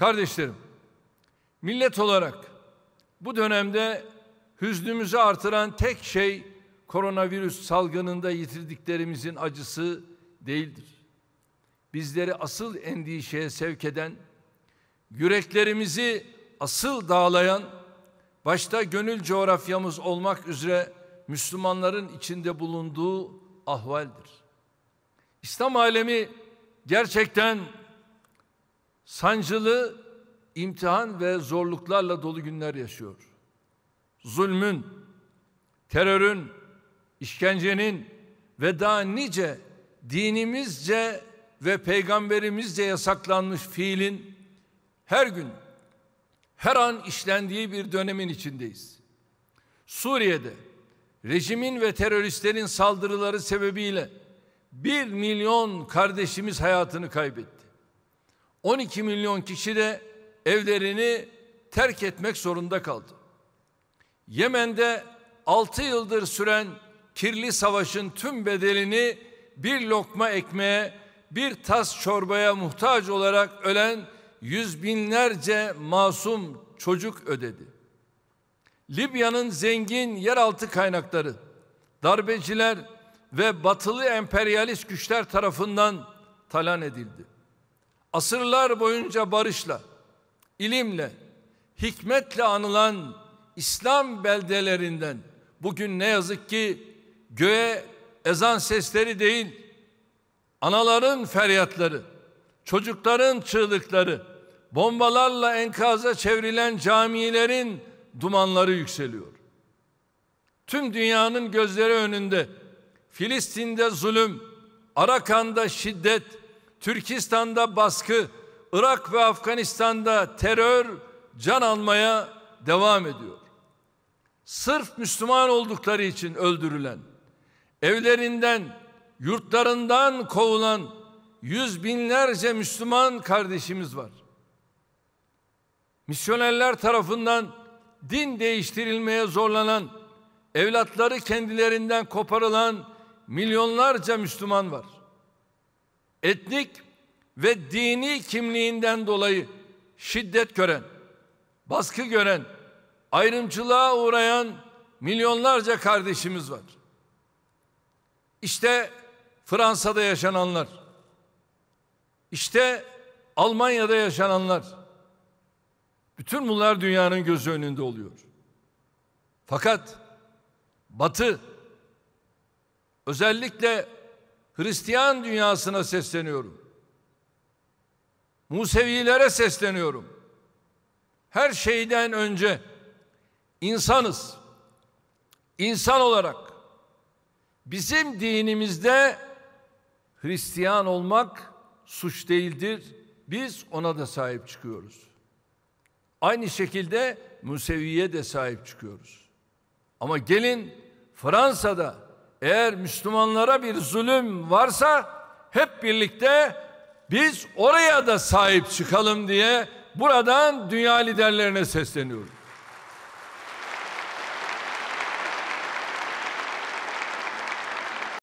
Kardeşlerim, millet olarak bu dönemde hüznümüzü artıran tek şey koronavirüs salgınında yitirdiklerimizin acısı değildir. Bizleri asıl endişeye sevk eden, yüreklerimizi asıl dağlayan, başta gönül coğrafyamız olmak üzere Müslümanların içinde bulunduğu ahvaldir. İslam alemi gerçekten sancılı imtihan ve zorluklarla dolu günler yaşıyor. Zulmün, terörün, işkencenin ve daha nice dinimizce ve peygamberimizce yasaklanmış fiilin her gün, her an işlendiği bir dönemin içindeyiz. Suriye'de rejimin ve teröristlerin saldırıları sebebiyle bir milyon kardeşimiz hayatını kaybetti. 12 milyon kişi de evlerini terk etmek zorunda kaldı. Yemen'de 6 yıldır süren kirli savaşın tüm bedelini bir lokma ekmeğe, bir tas çorbaya muhtaç olarak ölen yüz binlerce masum çocuk ödedi. Libya'nın zengin yeraltı kaynakları, darbeciler ve batılı emperyalist güçler tarafından talan edildi asırlar boyunca barışla, ilimle, hikmetle anılan İslam beldelerinden bugün ne yazık ki göğe ezan sesleri değil, anaların feryatları, çocukların çığlıkları, bombalarla enkaza çevrilen camilerin dumanları yükseliyor. Tüm dünyanın gözleri önünde Filistin'de zulüm, Arakan'da şiddet, Türkistan'da baskı, Irak ve Afganistan'da terör can almaya devam ediyor. Sırf Müslüman oldukları için öldürülen, evlerinden, yurtlarından kovulan yüz binlerce Müslüman kardeşimiz var. Misyonerler tarafından din değiştirilmeye zorlanan, evlatları kendilerinden koparılan milyonlarca Müslüman var etnik ve dini kimliğinden dolayı şiddet gören, baskı gören, ayrımcılığa uğrayan milyonlarca kardeşimiz var. İşte Fransa'da yaşananlar, işte Almanya'da yaşananlar, bütün bunlar dünyanın gözü önünde oluyor. Fakat Batı özellikle Hristiyan dünyasına sesleniyorum. Musevilere sesleniyorum. Her şeyden önce insanız. İnsan olarak bizim dinimizde Hristiyan olmak suç değildir. Biz ona da sahip çıkıyoruz. Aynı şekilde Musevi'ye de sahip çıkıyoruz. Ama gelin Fransa'da eğer Müslümanlara bir zulüm varsa hep birlikte biz oraya da sahip çıkalım diye buradan dünya liderlerine sesleniyorum.